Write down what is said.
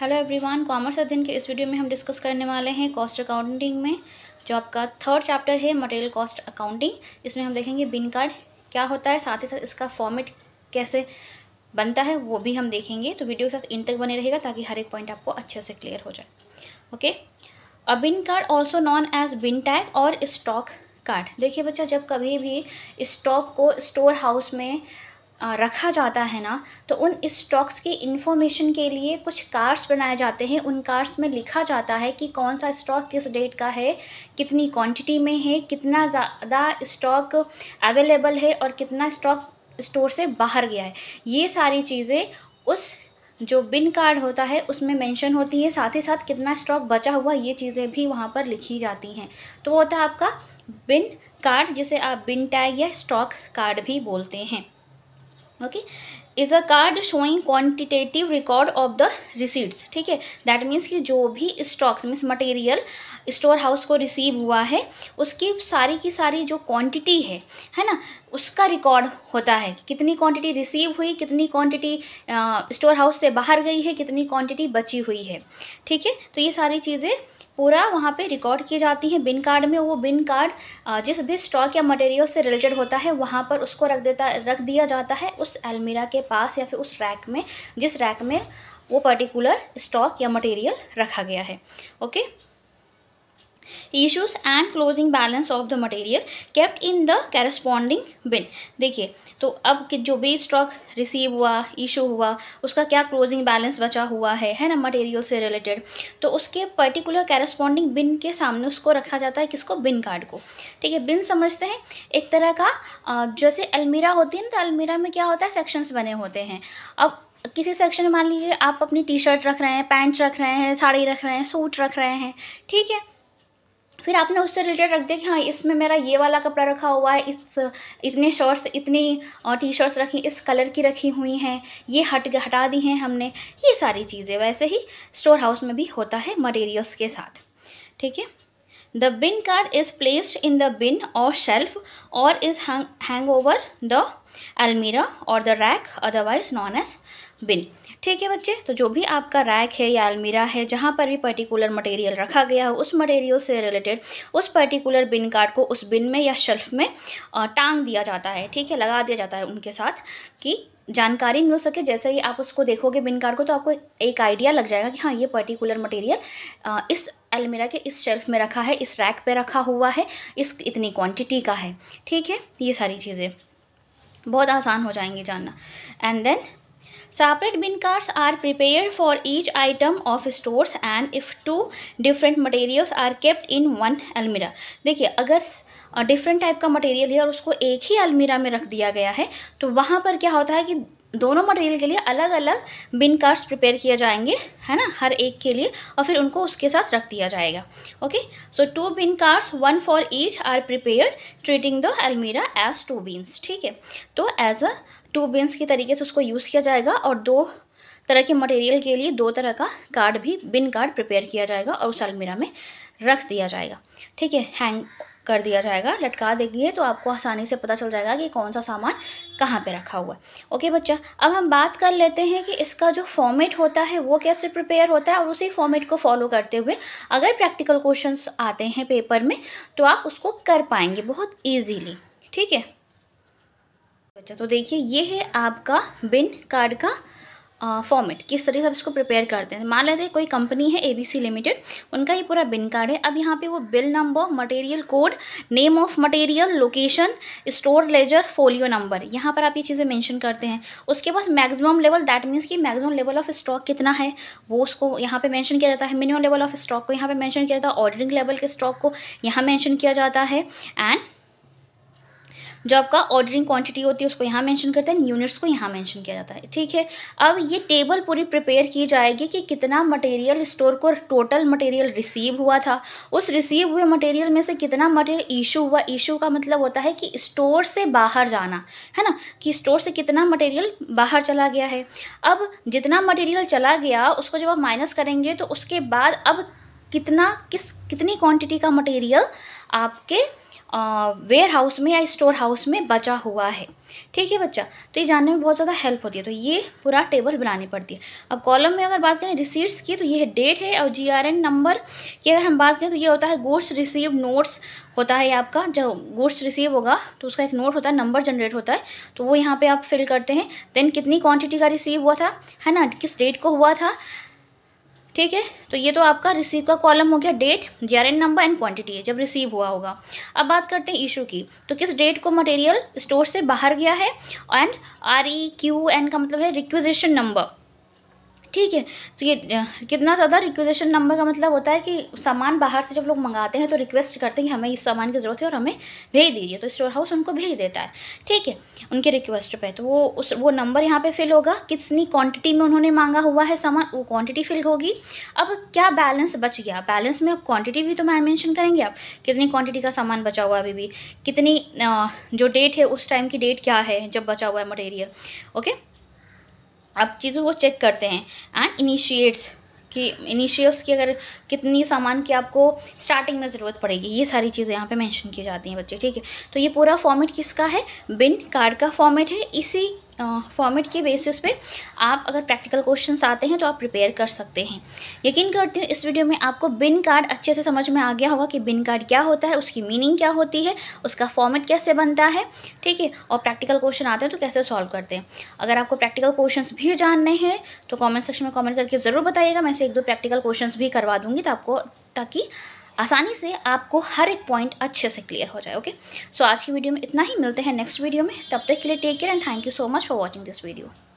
Hello everyone commerce अध्ययन के इस वीडियो में हम डिस्कस करने वाले हैं कॉस्ट अकाउंटिंग में जो आपका थर्ड चैप्टर है मटेरियल कॉस्ट अकाउंटिंग इसमें हम देखेंगे बिन कार्ड क्या होता है साथ ही साथ इसका फॉर्मेट कैसे बनता है वो भी हम देखेंगे तो वीडियो के साथ इन तक बने रहेगा ताकि हर एक पॉइंट आपको अच्छे से क्लियर हो जाए okay a bin card also known as bin tag और स्टॉक कार्ड देखिए बच्चा जब कभी भी स्टॉक को स्टोर हाउस में रखा जाता है ना तो उन स्टॉक्स की इन्फॉर्मेशन के लिए कुछ कार्ड्स बनाए जाते हैं उन कार्ड्स में लिखा जाता है कि कौन सा स्टॉक किस डेट का है कितनी क्वांटिटी में है कितना ज़्यादा स्टॉक अवेलेबल है और कितना स्टॉक स्टोर से बाहर गया है ये सारी चीज़ें उस जो बिन कार्ड होता है उसमें मेंशन होती है साथ ही साथ कितना स्टॉक बचा हुआ ये चीज़ें भी वहाँ पर लिखी जाती हैं तो वो होता है आपका बिन कार्ड जिसे आप बिन टैग या स्टॉक कार्ड भी बोलते हैं okay is a card showing quantitative record of the receipts ठीक है दैट मीन्स कि जो भी stocks means material store house को रिसीव हुआ है उसकी सारी की सारी जो क्वान्टिटी है है ना उसका रिकॉर्ड होता है कितनी क्वान्टिटी रिसीव हुई कितनी क्वान्टिटी स्टोर हाउस से बाहर गई है कितनी क्वान्टिटी बची हुई है ठीक है तो ये सारी चीज़ें पूरा वहाँ पे रिकॉर्ड की जाती है बिन कार्ड में वो बिन कार्ड जिस भी स्टॉक या मटेरियल से रिलेटेड होता है वहाँ पर उसको रख देता रख दिया जाता है उस अलमीरा के पास या फिर उस रैक में जिस रैक में वो पर्टिकुलर स्टॉक या मटेरियल रखा गया है okay issues and closing balance of the material kept in the corresponding bin देखिए तो अब कि जो भी स्टॉक रिसीव हुआ इशू हुआ उसका क्या क्लोजिंग बैलेंस बचा हुआ है है ना मटेरियल से रिलेटेड तो उसके पर्टिकुलर कैरस्पॉन्डिंग बिन के सामने उसको रखा जाता है किसको बिन कार्ड को ठीक है बिन समझते हैं एक तरह का जैसे अलमीरा होती है ना तो अलमीरा में क्या होता है सेक्शंस बने होते हैं अब किसी सेक्शन में मान लीजिए आप अपनी टी शर्ट रख रहे हैं पैंट रख रहे हैं साड़ी रख रहे हैं सूट रख रहे हैं ठीक है फिर आपने उससे रिलेटेड रख दिया कि हाँ इसमें मेरा ये वाला कपड़ा रखा हुआ है इस इतने शॉर्ट्स इतनी टी शर्ट्स रखी इस कलर की रखी हुई हैं ये हट हटा दी हैं हमने ये सारी चीज़ें वैसे ही स्टोर हाउस में भी होता है मटेरियल्स के साथ ठीक है the bin card is placed in the bin और शेल्फ और इज़ हैंग ओवर द अलमीरा और the rack otherwise known as bin ठीक है बच्चे तो जो भी आपका रैक है या अलमीरा है जहाँ पर भी पर्टिकुलर मटेरियल रखा गया हो उस मटेरियल से रिलेटेड उस पर्टिकुलर बिन कार्ड को उस बिन में या शेल्फ में टांग दिया जाता है ठीक है लगा दिया जाता है उनके साथ कि जानकारी मिल सके जैसे ही आप उसको देखोगे बिन कार्ड को तो आपको एक आइडिया लग जाएगा कि हाँ ये पर्टिकुलर मटेरियल इस अलमीरा के इस शेल्फ में रखा है इस रैक पर रखा हुआ है इस इतनी क्वान्टिटी का है ठीक है ये सारी चीज़ें बहुत आसान हो जाएंगी जानना and then Separate bin cards are prepared for each item of stores and if two different materials are kept in one almirah. देखिए अगर डिफरेंट टाइप का मटेरियल है और उसको एक ही अलमीरा में रख दिया गया है तो वहाँ पर क्या होता है कि दोनों मटेरियल के लिए अलग अलग बिन कार्ड्स प्रिपेयर किए जाएंगे है ना हर एक के लिए और फिर उनको उसके साथ रख दिया जाएगा okay so two bin cards one for each are prepare treating the अलमीरा एज टू बीन्स ठीक है तो एज अ टू बिन्स के तरीके से उसको यूज़ किया जाएगा और दो तरह के मटेरियल के लिए दो तरह का कार्ड भी बिन कार्ड प्रिपेयर किया जाएगा और उस अलमीरा में रख दिया जाएगा ठीक है हैंग कर दिया जाएगा लटका देंगे तो आपको आसानी से पता चल जाएगा कि कौन सा सामान कहाँ पे रखा हुआ है ओके बच्चा अब हम बात कर लेते हैं कि इसका जो फॉर्मेट होता है वो कैसे प्रिपेयर होता है और उसी फॉर्मेट को फॉलो करते हुए अगर प्रैक्टिकल क्वेश्चंस आते हैं पेपर में तो आप उसको कर पाएंगे बहुत ईजीली ठीक है अच्छा तो देखिए ये है आपका बिन कार्ड का फॉर्मेट किस तरीके से आप इसको प्रिपेयर करते हैं मान लेते हैं कोई कंपनी है एबीसी लिमिटेड उनका ये पूरा बिन कार्ड है अब यहाँ पे वो bill number material code name of material location store ledger folio number यहाँ पर आप ये चीज़ें मेंशन करते हैं उसके पास मैक्सिमम लेवल दैट मीन्स कि मैक्सिमम लेवल ऑफ स्टॉक कितना है वो उसको यहाँ पर मैंशन किया जाता है मिनिमम लेवल ऑफ स्टॉक को यहाँ पर मैंशन किया जाता है ऑर्डरिंग लेवल के स्टॉक को यहाँ मैंशन किया जाता है एंड जो आपका ऑर्डरिंग क्वांटिटी होती है उसको यहाँ मेंशन करते हैं यूनिट्स को यहाँ मेंशन किया जाता है ठीक है अब ये टेबल पूरी प्रिपेयर की जाएगी कि कितना मटेरियल स्टोर को टोटल मटेरियल रिसीव हुआ था उस रिसीव हुए मटेरियल में से कितना मटेरियल ईशू हुआ ईशू का मतलब होता है कि स्टोर से बाहर जाना है ना कि स्टोर से कितना मटेरियल बाहर चला गया है अब जितना मटेरियल चला गया उसको जब आप माइनस करेंगे तो उसके बाद अब कितना किस कितनी क्वांटिटी का मटेरियल आपके वेयर हाउस में या स्टोर हाउस में बचा हुआ है ठीक है बच्चा तो ये जानने में बहुत ज़्यादा हेल्प होती है तो ये पूरा टेबल बनानी पड़ती है अब कॉलम में अगर बात करें रिसीट्स की तो ये है डेट है और जीआरएन नंबर की अगर हम बात करें तो ये होता है गुड्स रिसीव नोट्स होता है आपका जो गुड्स रिसीव होगा तो उसका एक नोट होता है नंबर जनरेट होता है तो वो यहाँ पर आप फिल करते हैं देन कितनी क्वान्टिटी का रिसीव हुआ था है ना किस डेट को हुआ था ठीक है तो ये तो आपका रिसीव का कॉलम हो गया date JRN number and quantity है जब रिसीव हुआ होगा अब बात करते हैं इशू की तो किस डेट को मटेरियल स्टोर से बाहर गया है and R E Q N का मतलब है रिक्विजेशन नंबर ठीक है तो ये कितना ज़्यादा रिक्वेजेशन नंबर का मतलब होता है कि सामान बाहर से जब लोग मंगाते हैं तो रिक्वेस्ट करते हैं कि हमें इस सामान की ज़रूरत है और हमें भेज दीजिए तो स्टोर हाउस उनको भेज देता है ठीक है उनके रिक्वेस्ट पे तो वो उस वो नंबर यहाँ पे फिल होगा कितनी क्वांटिटी में उन्होंने मांगा हुआ है सामान वो क्वान्टिटी फिल होगी अब क्या बैलेंस बच गया बैलेंस में अब क्वान्टिटी भी तो मैं मैंशन करेंगे आप कितनी क्वान्टिटी का सामान बचा हुआ अभी भी कितनी जो डेट है उस टाइम की डेट क्या है जब बचा हुआ है मटेरियल ओके अब चीज़ों को चेक करते हैं एंड इनिशिएट्स कि इनिशियल्स की अगर कितनी सामान की आपको स्टार्टिंग में ज़रूरत पड़ेगी ये सारी चीज़ें यहाँ पे मेंशन की जाती हैं बच्चे ठीक है तो ये पूरा फॉर्मेट किसका है बिन कार्ड का फॉर्मेट है इसी फॉर्मेट के बेसिस पे आप अगर प्रैक्टिकल क्वेश्चंस आते हैं तो आप प्रिपेयर कर सकते हैं यकीन करती हूँ इस वीडियो में आपको बिन कार्ड अच्छे से समझ में आ गया होगा कि बिन कार्ड क्या होता है उसकी मीनिंग क्या होती है उसका फॉर्मेट कैसे बनता है ठीक है और प्रैक्टिकल क्वेश्चन आते हैं तो कैसे सॉल्व करते हैं अगर आपको प्रैक्टिकल क्वेश्चन भी जानने हैं तो कॉमेंट सेक्शन में कॉमेंट करके ज़रूर बताइएगा मैं से एक दो प्रैक्टिकल क्वेश्चन भी करवा दूँगी तो आपको ताकि आसानी से आपको हर एक पॉइंट अच्छे से क्लियर हो जाए ओके सो so, आज की वीडियो में इतना ही मिलते हैं नेक्स्ट वीडियो में तब तक के लिए take care and thank you so much for watching this video